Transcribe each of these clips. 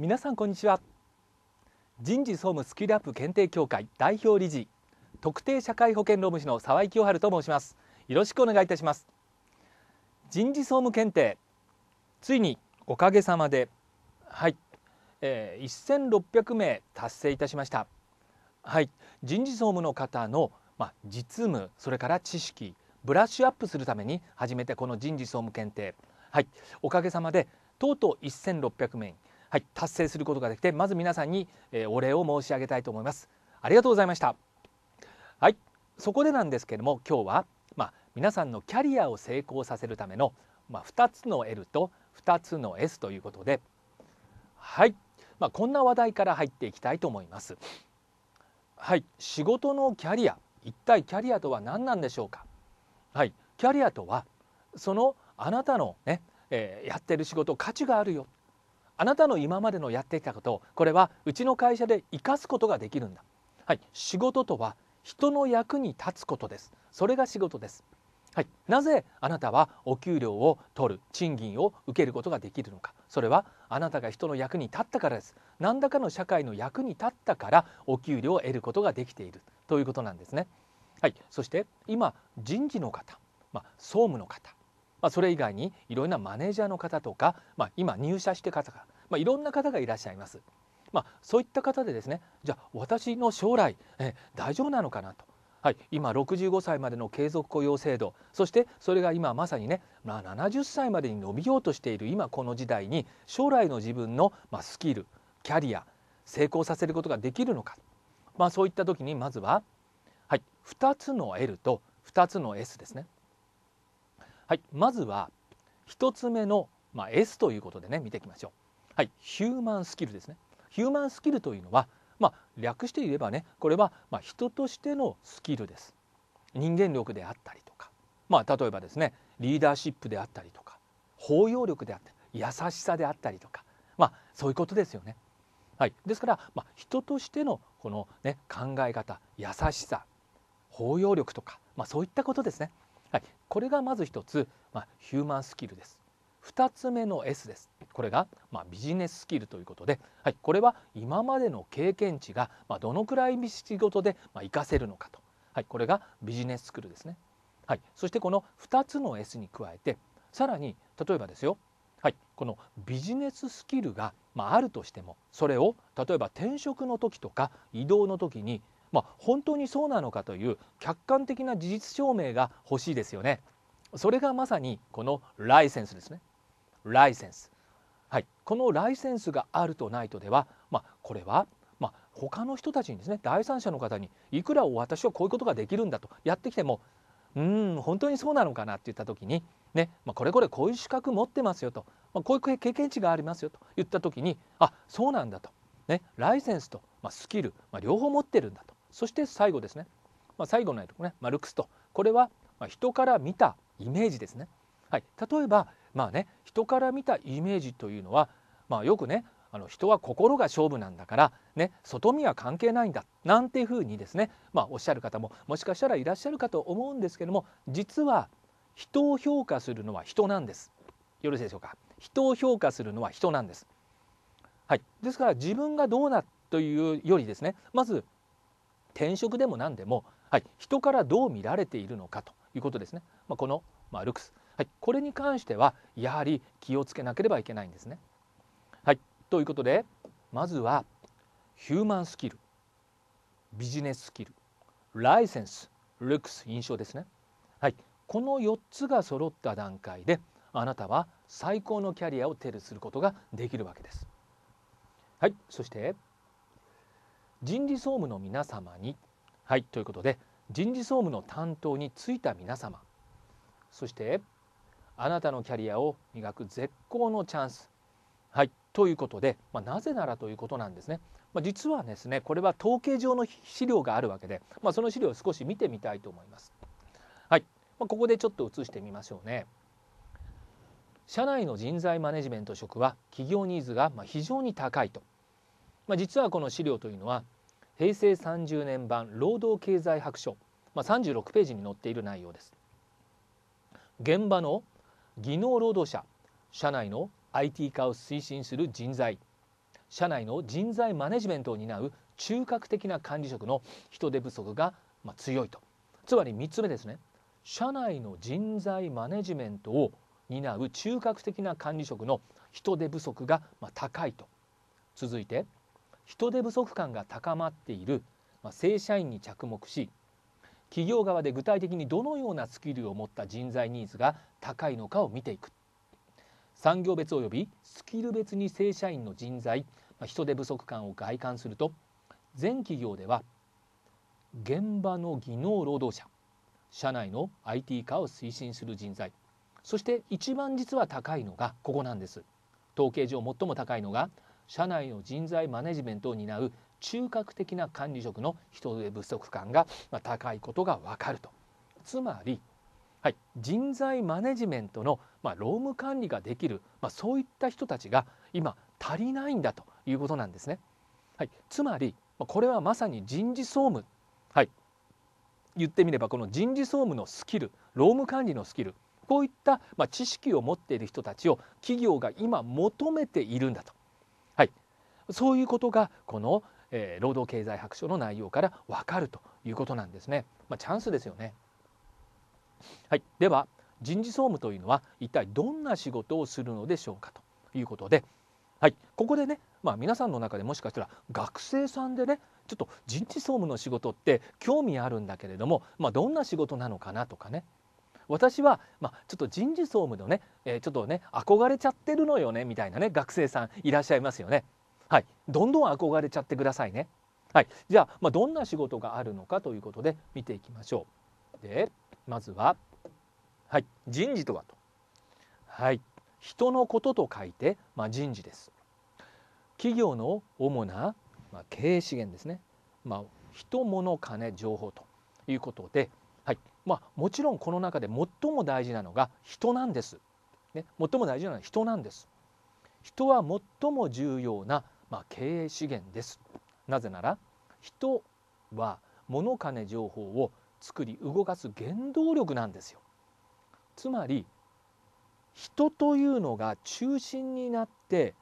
皆さんこんにちは人事総務スキルアップ検定協会代表理事特定社会保険労務士の沢井清春と申しますよろしくお願いいたします人事総務検定ついにおかげさまではい、えー、1600名達成いたしましたはい人事総務の方のまあ、実務それから知識ブラッシュアップするために初めてこの人事総務検定はいおかげさまでとうとう1600名はい、達成することができてまず皆さんに、えお礼を申し上げたいと思いますありがとうございましたはいそこでなんですけども今日は、まあ、皆さんのキャリアを成功させるための、まあ、2つの L と2つの S ということではい、まあ、こんな話題から入っていきたいと思いますはい仕事のキャリア一体キャリアとは何なんでしょうかはいキャリアとはそのあなたのね、えー、やってる仕事価値があるよあなたの今までのやってきたことをこれはうちの会社で生かすことができるんだ、はい、仕事とは人の役に立つことですそれが仕事です、はい、なぜあなたはお給料を取る賃金を受けることができるのかそれはあなたが人の役に立ったからです何らかの社会の役に立ったからお給料を得ることができているということなんですねはいそして今人事の方、まあ、総務の方まあ、それ以外にいろんなマネージャーの方とか、まあ、今入社して方が、まあ、いろんな方がいらっしゃいます。まあ、そういった方でですねじゃあ私の将来え大丈夫なのかなと、はい、今65歳までの継続雇用制度そしてそれが今まさにね、まあ、70歳までに伸びようとしている今この時代に将来の自分の、まあ、スキルキャリア成功させることができるのか、まあ、そういった時にまずは、はい、2つの L と2つの S ですねはい、まずは1つ目の、まあ、S ということでね見ていきましょう、はい、ヒューマンスキルですねヒューマンスキルというのは、まあ、略して言えばねこれは、ま人としてのスキルです人間力であったりとか、まあ、例えばですねリーダーシップであったりとか包容力であったり優しさであったりとか、まあ、そういうことですよね。はい、ですから、まあ、人としてのこの、ね、考え方優しさ包容力とか、まあ、そういったことですねはい、これがまず一つ、まあ、ヒューマンスキルです。2つ目の S です。これが、まあ、ビジネススキルということで、はい、これは今までの経験値が、まあ、どのくらい仕事で、まあ、活かせるのかと、はい、これがビジネススキルですね、はい、そしてこの2つの S に加えてさらに例えばですよ、はい、このビジネススキルが、まあ、あるとしてもそれを例えば転職の時とか移動の時にまあ、本当にそうなのかという客観的な事実証明が欲しいですよね。それがまさにこのライセンスですね。ライセンス。はい、このライセンスがあるとないとでは、まあ、これは、まあ、他の人たちにですね第三者の方にいくら私はこういうことができるんだとやってきてもうん本当にそうなのかなって言った時に、ねまあ、これこれこういう資格持ってますよと、まあ、こういう経験値がありますよと言った時にあそうなんだと、ね、ライセンスと、まあ、スキル、まあ、両方持ってるんだとそして最後ですね、まあ、最後のとこねマルクスとこれは人から見たイメージですね、はい、例えばまあね人から見たイメージというのは、まあ、よくねあの人は心が勝負なんだから、ね、外見は関係ないんだなんていうふうにですね、まあ、おっしゃる方ももしかしたらいらっしゃるかと思うんですけども実は人を評価するのは人なんです。よろしいでしょうか人を評価するのは人なんです。はい、ですから自分がどうなというよりですねまず転職でも何でも、はい、人からどう見られているのかということですね、まあ、この、まあ、ルクス、はい、これに関してはやはり気をつけなければいけないんですね。はい、ということでまずはヒューマンスキルビジネススキルライセンスルックス印象ですね。はい、この4つが揃った段階であなたは最高のキャリアを手にすることができるわけです。はい、そして人事総務の皆様にはいということで人事総務の担当に就いた皆様そしてあなたのキャリアを磨く絶好のチャンスはいということで、まあ、なぜならということなんですね。まあ、実はですねこれは統計上の資料があるわけで、まあ、その資料を少し見てみたいと思います。はい、まあ、ここでちょっと移してみましょうね。社内の人材マネジメント職は企業ニーズが非常に高いとまあ、実はこの資料というのは平成30年版労働経済白書、まあ、36ページに載っている内容です。現場の技能労働者社内の IT 化を推進する人材社内の人材マネジメントを担う中核的な管理職の人手不足が強いとつまり3つ目ですね社内の人材マネジメントを担う中核的な管理職の人手不足が高いと続いて人手不足感が高まっている、ま正社員に着目し企業側で具体的にどのようなスキルを持った人材ニーズが高いのかを見ていく産業別及びスキル別に正社員の人材、ま人手不足感を外観すると全企業では現場の技能労働者社内の IT 化を推進する人材そして一番実は高いのがここなんです統計上最も高いのが社内の人材マネジメントを担う中核的な管理職の人手不足感が高いことが分かるとつまり、はい、人材マネジメントの、まあ、労務管理ができる、まあ、そういった人たちが今足りないんだということなんですね。はい、つまりこれはまさに人事総務、はい、言ってみればこの人事総務のスキル労務管理のスキルこういった、まあ、知識を持っている人たちを企業が今求めているんだとそういうことがこの、えー、労働経済白書の内容からわかるということなんですね。まあ、チャンスですよね。はい、では人事総務というのは一体どんな仕事をするのでしょうかということで、はい、ここでね、まあ、皆さんの中でもしかしたら学生さんでねちょっと人事総務の仕事って興味あるんだけれども、まあ、どんな仕事なのかなとかね私は、まあ、ちょっと人事総務のね、えー、ちょっとね憧れちゃってるのよねみたいなね学生さんいらっしゃいますよね。はい、どんどん憧れちゃってくださいね。はい、じゃあ、まあ、どんな仕事があるのかということで見ていきましょう。でまずは、はい、人事とはと。はい、人のことと書いて、まあ、人事です。企業の主な、まあ、経営資源ですね。まあ、人物金情報ということで、はいまあ、もちろんこの中で最も大事なのが人なんです。ね、最も大事なのは人なんです。人は最も重要なまあ、経営資源ですなぜなら人は物金情報を作り動かす原動力なんですよつまり人というのが中心になって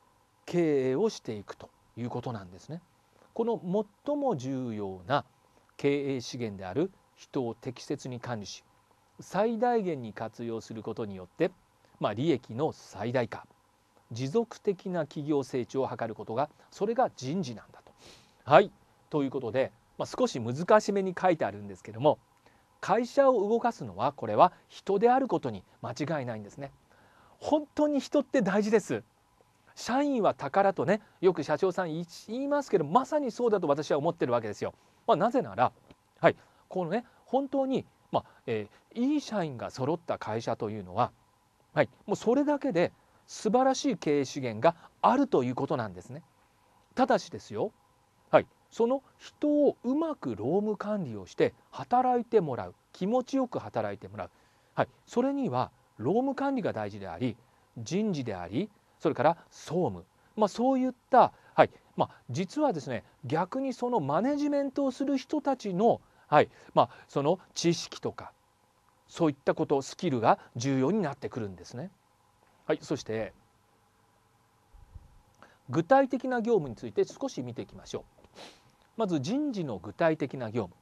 経営をしていくということなんですねこの最も重要な経営資源である人を適切に管理し最大限に活用することによって、まあ、利益の最大化持続的な企業成長を図ることがそれが人事なんだと。はいということで、まあ、少し難しめに書いてあるんですけども会社を動かすのはこれは人であることに間違いないんですね。本当に人って大事です社員は宝とねよく社長さん言いますけどまさにそうだと私は思ってるわけですよ。まあ、なぜなら、はい、このね本当に、まあえー、いい社員が揃った会社というのは、はい、もうそれだけで素晴らしい経営資源があるということなんですね。ただしですよ、はい、その人をうまく労務管理をして働いてもらう気持ちよく働いてもらう、はい、それには労務管理が大事であり人事でありそれから総務、まあ、そういった、はいまあ、実はですね逆にそのマネジメントをする人たちの,、はいまあ、その知識とかそういったことスキルが重要になってくるんですね。はい、そして具体的な業務について少し見ていきましょう。まず人事の具体的な業務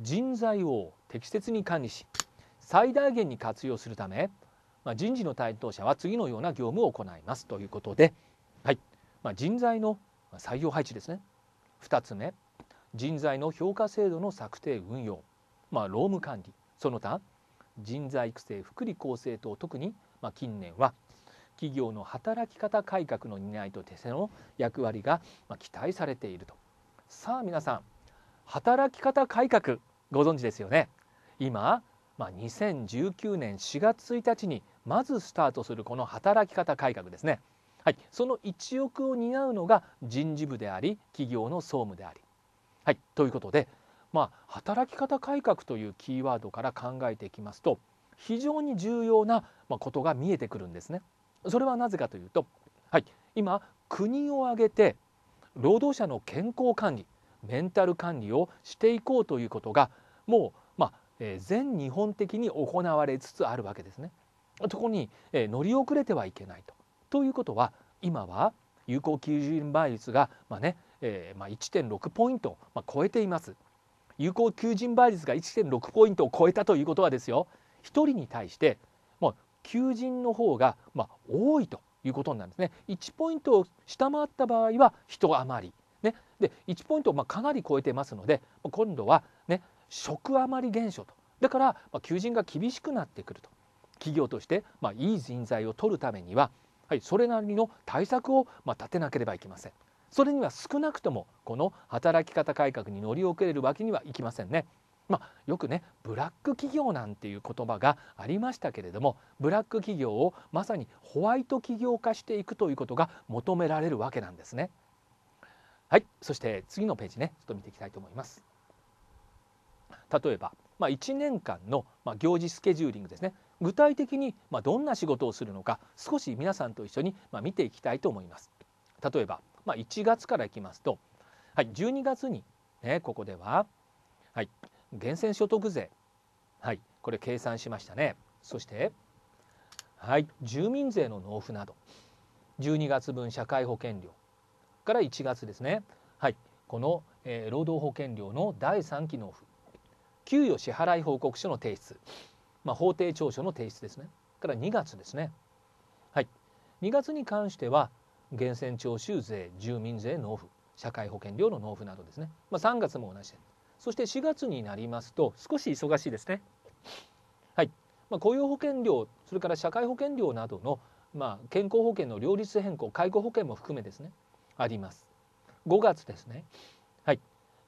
人材を適切に管理し最大限に活用するため、まあ、人事の担当者は次のような業務を行いますということで、はいまあ、人材の採用配置ですね2つ目人材の評価制度の策定運用、まあ、労務管理その他人材育成福利厚生等特に、ま近年は企業の働き方改革の担いと手ての役割が期待されているとさあ皆さん働き方改革ご存知ですよね今、まあ、2019年4月1日にまずスタートするこの働き方改革ですね、はい、その1億を担うのが人事部であり企業の総務であり。はい、ということで、まあ、働き方改革というキーワードから考えていきますと非常に重要なことが見えてくるんですね。それはなぜかというと、はい、今国を挙げて労働者の健康管理メンタル管理をしていこうということがもう、まあえー、全日本的に行われつつあるわけですね。そこに、えー、乗り遅れてはいけないと。ということは今は有効求人倍率が、まあねえーまあ、1.6ポイント、まあ、超えています。有効求人倍率が1.6ポイントを超えたということはですよ1人に対して求人の方が、ま多いということなんですね。1ポイントを下回った場合は人余り、ね、で1ポイントをまかなり超えてますので今度は、ね、職余り減少とだから、ま求人が厳しくなってくると企業として、まいい人材を取るためには、はい、それなりの対策を、ま立てなければいけません。それには少なくともこの働き方改革に乗り遅れるわけにはいきませんね。まあ、よくねブラック企業なんていう言葉がありましたけれどもブラック企業をまさにホワイト企業化していくということが求められるわけなんですね。はいそして次のページねちょっと見ていきたいと思います。例えば、まあ、1年間の、まあ、行事スケジューリングですね具体的に、まあ、どんな仕事をするのか少し皆さんと一緒に、まあ、見ていきたいと思います。例えば、まあ、1月からいきますと、はい、12月に、ね、ここでは、はい、源泉所得税はいこれ計算しましたねそしてはい住民税の納付など12月分社会保険料から1月ですねはいこの、えー、労働保険料の第3期納付給与支払い報告書の提出、まあ、法定調書の提出ですねから2月ですねはい2月に関しては源泉徴収税住民税納付社会保険料の納付などですね、まあ、3月も同じでそして4月になりますと少し忙しいですね。はいまあ、雇用保険料それから社会保険料などの、まあ、健康保険の両立変更介護保険も含めですねあります。5月ですね。はい、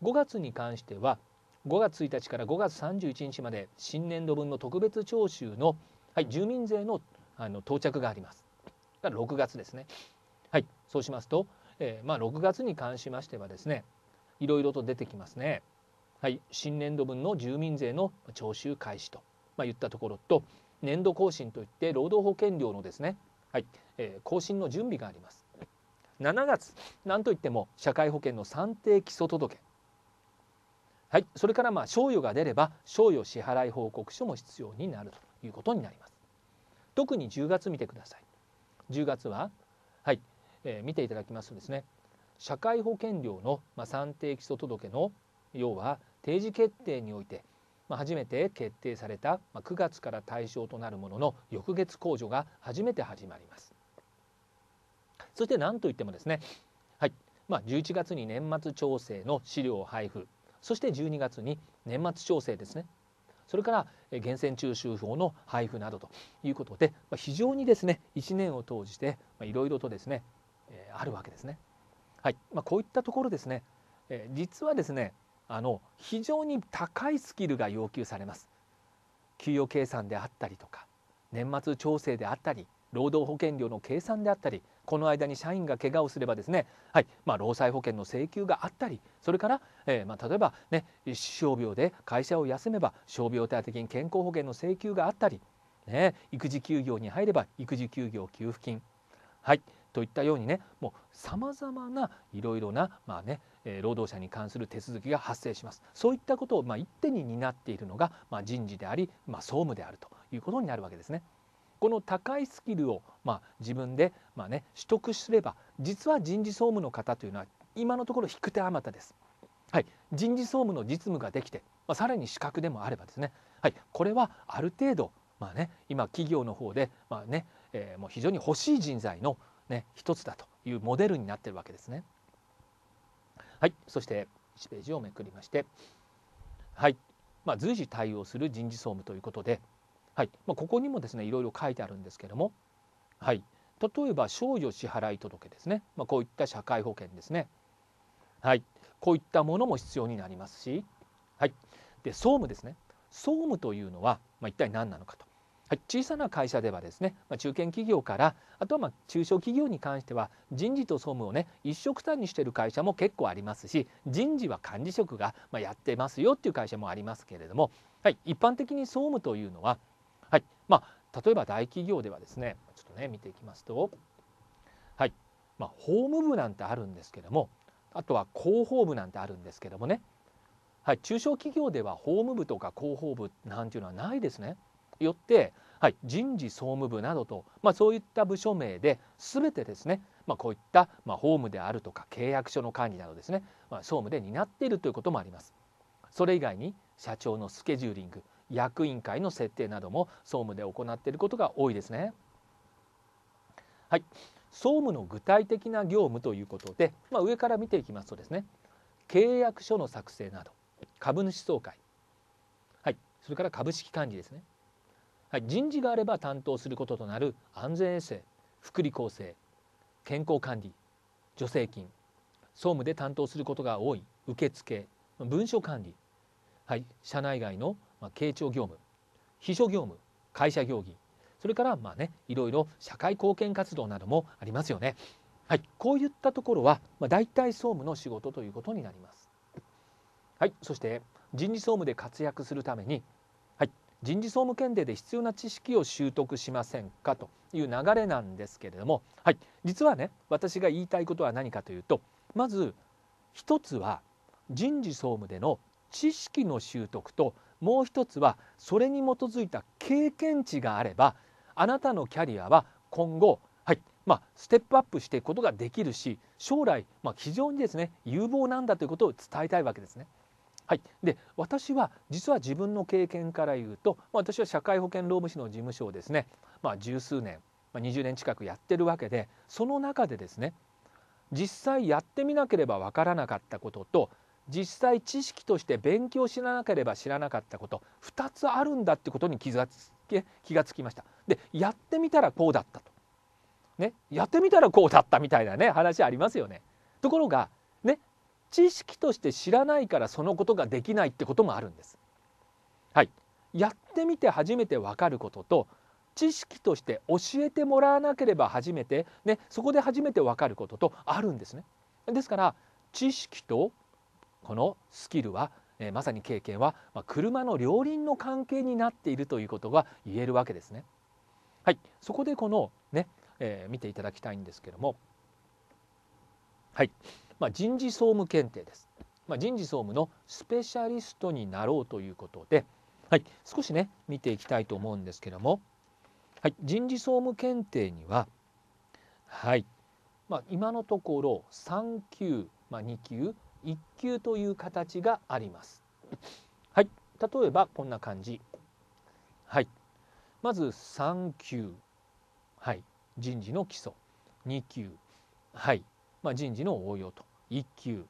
5月に関しては5月1日から5月31日まで新年度分の特別徴収の、はい、住民税のあの到着があります。が6月ですね。はい、そうしますと、えー、まあ、6月に関しましてはですね、いろいろと出てきますね。はい、新年度分の住民税の徴収開始と、まあ、言ったところと年度更新といって労働保険料のですね、はいえー、更新の準備があります。7月何といっても社会保険の算定基礎届はい、それからまあ賞与が出れば賞与支払い報告書も必要になるということになります。特に10月見てください。10月ははい、えー、見ていただきますとですね、社会保険料のまあ算定基礎届の要は定時決定において、まあ、初めて決定された、まあ、9月から対象となるものの翌月控除が初めて始まります。そして何といってもですね、はいまあ、11月に年末調整の資料配布そして12月に年末調整ですねそれから源泉徴収票の配布などということで非常にですね1年を通じていろいろとですねあるわけですね。はいまあ、こういったところですね実はですねあの非常に高いスキルが要求されます給与計算であったりとか年末調整であったり労働保険料の計算であったりこの間に社員が怪我をすればですね、はいまあ、労災保険の請求があったりそれから、えー、まあ、例えば、ね、傷病で会社を休めば傷病手当金健康保険の請求があったり、ね、育児休業に入れば育児休業給付金、はいといったようにねもうさまざまないろいろな、まあね、労働者に関する手続きが発生しますそういったことをまあ一手に担っているのが、まあ、人事であり、まあ、総務であるということになるわけですね。この高いスキルを、まあ、自分で、まあね、取得すれば実は人事総務の方というのは今のところ引く手あまたです。はい、人事総務の実務ができて、まあ、さらに資格でもあればですね、はい、これはある程度、まあね、今企業の方で、まあねえー、もう非常に欲しい人材のね、一つだというモデルになってるわけですね。はい、そして1ページをめくりまして、はいまあ、随時対応する人事総務ということで、はいまあ、ここにもですねいろいろ書いてあるんですけども、はい、例えば少女支払い届ですね、まあ、こういった社会保険ですね、はい、こういったものも必要になりますし、はい、で総務ですね総務というのは、まあ、一体何なのかとはい、小さな会社ではですね、まあ、中堅企業からあとはまあ中小企業に関しては人事と総務をね一色たにしてる会社も結構ありますし人事は管理職がまあやってますよっていう会社もありますけれども、はい、一般的に総務というのは、はいまあ、例えば大企業ではですねちょっとね見ていきますと、はいまあ、法務部なんてあるんですけどもあとは広報部なんてあるんですけどもね、はい、中小企業では法務部とか広報部なんていうのはないですね。よって、はい、人事総務部などと、まあ、そういった部署名で全てですね、まあ、こういった、まあ、法務であるとか契約書の管理などですね、まあ、総務で担っているということもあります。それ以外に社長のスケジューリング役員会の設定なども総務で行っていることが多いですね。はい、総務の具体的な業務ということで、まあ、上から見ていきますとですね契約書の作成など株主総会、はい、それから株式管理ですねはい、人事があれば担当することとなる安全衛生福利厚生健康管理助成金総務で担当することが多い受付文書管理、はい、社内外の慶長業務秘書業務会社行儀それからまあねいろいろ社会貢献活動などもありますよね。はい、こういったところは、まあ、大体総務の仕事ということになります。はい、そして人事総務で活躍するために人事総務検定で必要な知識を習得しませんかという流れなんですけれども、はい、実はね私が言いたいことは何かというとまず一つは人事総務での知識の習得ともう一つはそれに基づいた経験値があればあなたのキャリアは今後はいまあ、ステップアップしていくことができるし将来、まあ、非常にですね有望なんだということを伝えたいわけですね。はい、で私は実は自分の経験から言うと私は社会保険労務士の事務所をですね、まあ、十数年、まあ、20年近くやってるわけでその中でですね実際やってみなければわからなかったことと実際知識として勉強しなければ知らなかったこと2つあるんだってことに気がつ気がつきました。でやってみたらこうだったと。ね、やってみたらこうだったみたいなね話ありますよね。ところが知識として知らないからそのことができないってこともあるんです。はい、やってみて初めてわかることと知識として教えてもらわなければ初めて、ね、そこで初めてわかることとあるんですね。ですから知識とこのスキルは、えー、まさに経験は、まあ、車の両輪の関係になっているということが言えるわけですね。はい、そこでこのね、えー、見ていただきたいんですけども、はい、まあ、人事総務検定です、まあ、人事総務のスペシャリストになろうということで、はい、少しね見ていきたいと思うんですけども、はい、人事総務検定には、はいまあ、今のところ3級、まあ、2級1級という形があります。はい、例えばこんな感じ。はい、まず3級、はい、人事の基礎2級、はいまあ、人事の応用と1級、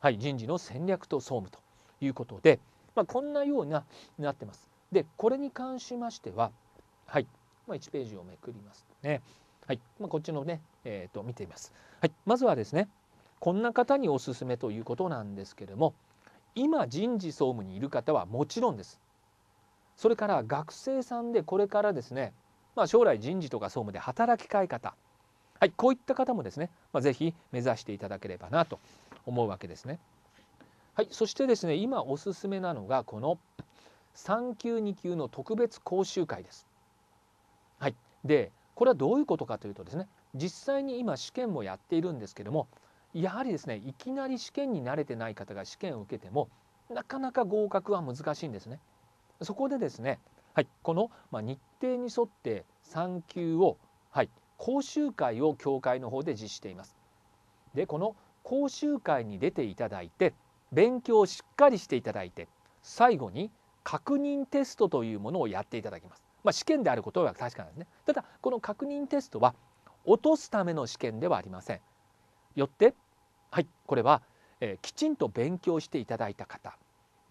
はい、人事の戦略と総務ということで、まあ、こんなようになってます。でこれに関しましては、はいまあ、1ページをめくりますね。はいまあ、こっちのね、えー、と見ています、はい。まずはですねこんな方におすすめということなんですけれども今人事総務にいる方はもちろんです。それから学生さんでこれからですね、まあ、将来人事とか総務で働きたい方はい、こういった方もですね、まあ、ぜ目指していただければなと思うわけですね。はい、そしてですね今おすすめなのがこの3級2級の特別講習会です。はい、でこれはどういうことかというとですね実際に今試験もやっているんですけどもやはりですねいきなり試験に慣れてない方が試験を受けてもなかなか合格は難しいんですね。そこでですね、はい、この、まあ、日程に沿って3級を、はい講習会を教会の方で実施しています。でこの講習会に出ていただいて勉強をしっかりしていただいて最後に確認テストというものをやっていただきます。まあ、試験であることは確かなんですね。ただこの確認テストは落とすための試験ではありません。よってはいこれは、えー、きちんと勉強していただいた方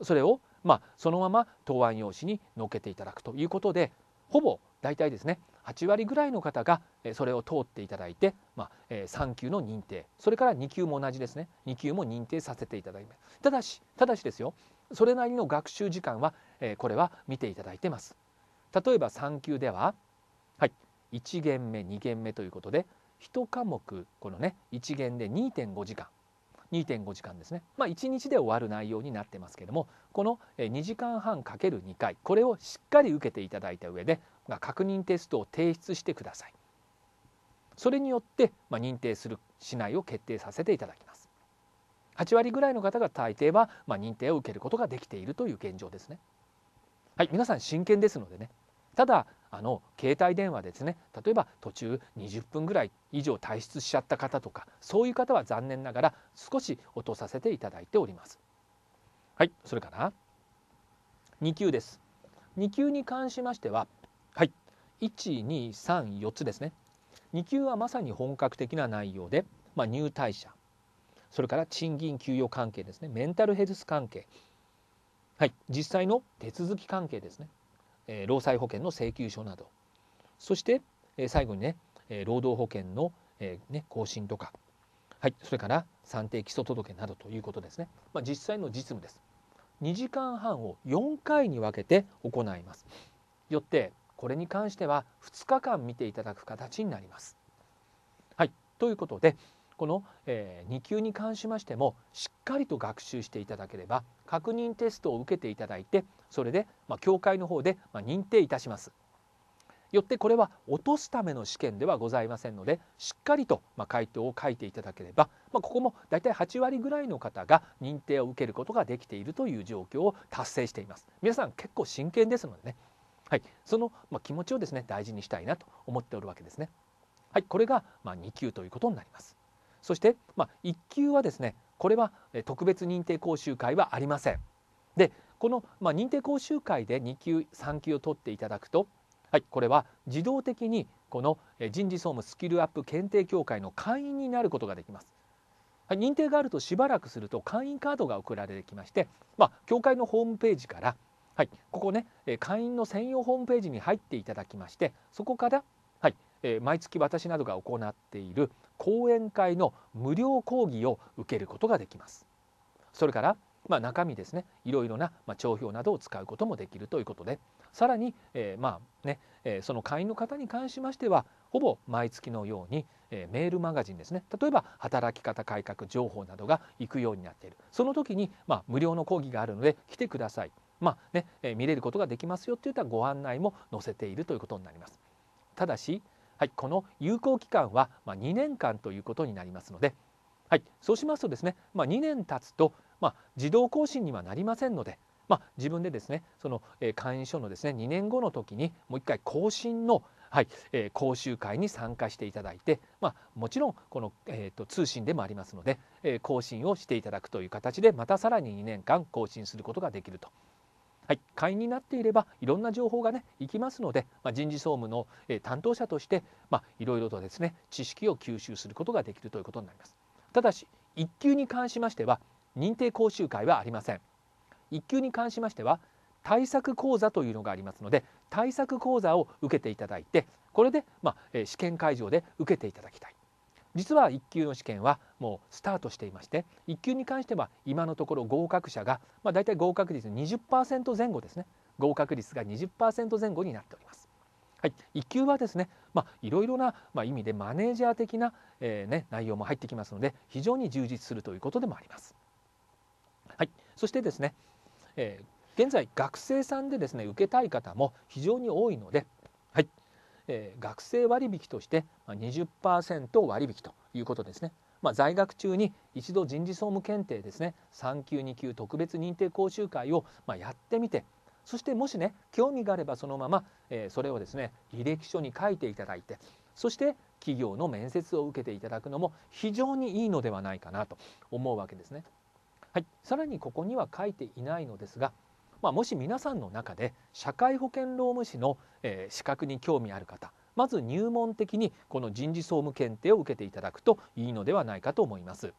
それをまあ、そのまま答案用紙に載っけていただくということでほぼ大体ですね8割ぐらいの方がそれを通っていただいて、まあ、3級の認定それから2級も同じですね2級も認定させていただいてただしただしですよそれなりの学習時間はこれは見ていただいてます。例えば3級では、はい、1限目2限目ということで1科目このね1限で2.5時間2.5時間ですね、まあ、1日で終わる内容になってますけどもこの2時間半 ×2 回これをしっかり受けていただいた上でが確認テストを提出してくださいそれによって、ま認定するしないを決定させていただきます8割ぐらいの方が大抵は、ま認定を受けることができているという現状ですねはい皆さん真剣ですのでねただあの携帯電話ですね例えば途中20分ぐらい以上退出しちゃった方とかそういう方は残念ながら少し落とさせていただいておりますはいそれから2級です2級に関しましては1234つですね2級はまさに本格的な内容で、まあ、入退社それから賃金給与関係ですねメンタルヘルス関係はい実際の手続き関係ですね、えー、労災保険の請求書などそして、えー、最後にね、えー、労働保険の、えーね、更新とかはいそれから算定基礎届などということですね、まあ、実際の実務です2時間半を4回に分けて行いますよってこれに関しては2日間見ていただく形になります。はい、ということでこの、えー、2級に関しましてもしっかりと学習していただければ確認テストを受けていただいてそれで、まあ、教会の方で、まあ、認定いたします。よってこれは落とすための試験ではございませんのでしっかりとま回答を書いていただければ、まあ、ここも大体8割ぐらいの方が認定を受けることができているという状況を達成しています皆さん結構真剣ですのでねはい、その、ま気持ちをですね大事にしたいなと思っておるわけですね。はい、これが、ま2級ということになります。そして、ま1級はですねこれは特別認定講習会はありません。でこの、ま認定講習会で2級3級を取っていただくと、はい、これは自動的にこの人事総務スキルアップ検定協会の会員になることができます。はい、認定があるとしばらくすると会員カードが送られてきまして、まあ、協会のホームページからはい、ここね、え会員の専用ホームページに入っていただきましてそこから、はいえ毎月私などが行っている講演会の無料講義を受けることができます。それから、まあ、中身ですねいろいろな、ま帳票などを使うこともできるということでさらに、えー、まあねえその会員の方に関しましてはほぼ毎月のように、えメールマガジンですね例えば働き方改革情報などが行くようになっているその時に、まあ、無料の講義があるので来てくださいまあねえ見れることができますよといったご案内も載せているということになります。ただし、はい、この有効期間は、ま2年間ということになりますので、はい、そうしますとですね、ま2年経つと、ま自動更新にはなりませんので、まあ、自分でですねその、えー、会員証のですね2年後の時にもう一回更新の、はいえー、講習会に参加していただいて、まあ、もちろんこの、えーと通信でもありますので、えー、更新をしていただくという形でまたさらに2年間更新することができると。はい、会員になっていればいろんな情報がね行きますので、まあ、人事総務の、え担当者として、まあ、いろいろとですね知識を吸収することができるということになります。ただし1級に関しましては認定講習会はありません。1級に関しましては対策講座というのがありますので対策講座を受けていただいてこれで、まあ、試験会場で受けていただきたい実は1級の試験はもうスタートしていまして1級に関しては今のところ合格者が、まあ、大体合格率20%前後ですね合格率が20%前後になっております。はい、1級はですね、まあ、いろいろな、まあ、意味でマネージャー的な、えーね、内容も入ってきますので非常に充実するということでもあります。はい、そしてですね、えー、現在学生さんでですね受けたい方も非常に多いのでえ学生割引として20%割引ということですね。まあ、在学中に一度人事総務検定ですね3級2級特別認定講習会をまやってみてそしてもしね興味があればそのまま、えそれをですね履歴書に書いていただいてそして企業の面接を受けていただくのも非常にいいのではないかなと思うわけですね。はい、さらにここには書いていないのですがまあ、もし皆さんの中で社会保険労務士の、え資格に興味ある方まず入門的にこの人事総務検定を受けていただくといいのではないかと思います。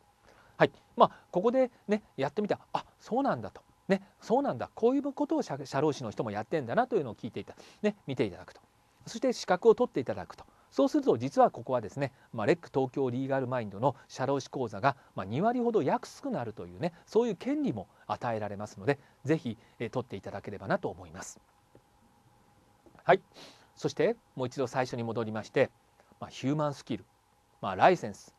はいまあ、ここで、ね、やってみたあそうなんだと、ね、そうなんだこういうことを社労士の人もやってんだなというのを聞いていた、ね、見ていただくとそして資格を取っていただくとそうすると実はここはですね、まあ、レック東京リーガルマインドの社労士講座が、ま2割ほど安くなるというねそういう権利も与えられますのでぜひ、えー、取っていただければなと思います。はいそしてもう一度最初に戻りまして、まあ、ヒューマンスキル、まあ、ライセンス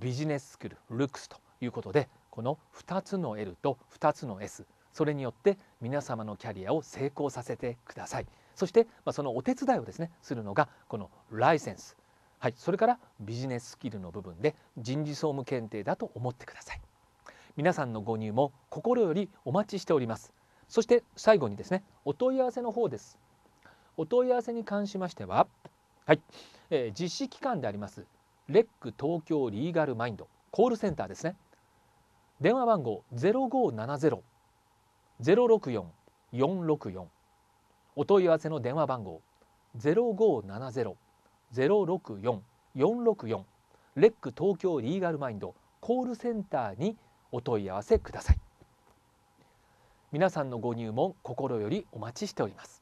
ビジネススキルルックスということでこの2つの L と2つの S それによって皆様のキャリアを成功させてください。そして、まあ、そのお手伝いをですねするのがこのライセンス、はい、それからビジネススキルの部分で人事総務検定だと思ってください皆さんのご入も心よりお待ちしておりますそして最後にですねお問い合わせの方ですお問い合わせに関しましてははい、えー、実施機関でありますレック東京リーガルマインドコールセンターですね電話番号0570-064-464お問い合わせの電話番号ゼロ五七ゼロゼロ六四四六四レック東京リーガルマインドコールセンターにお問い合わせください皆さんのご入門心よりお待ちしております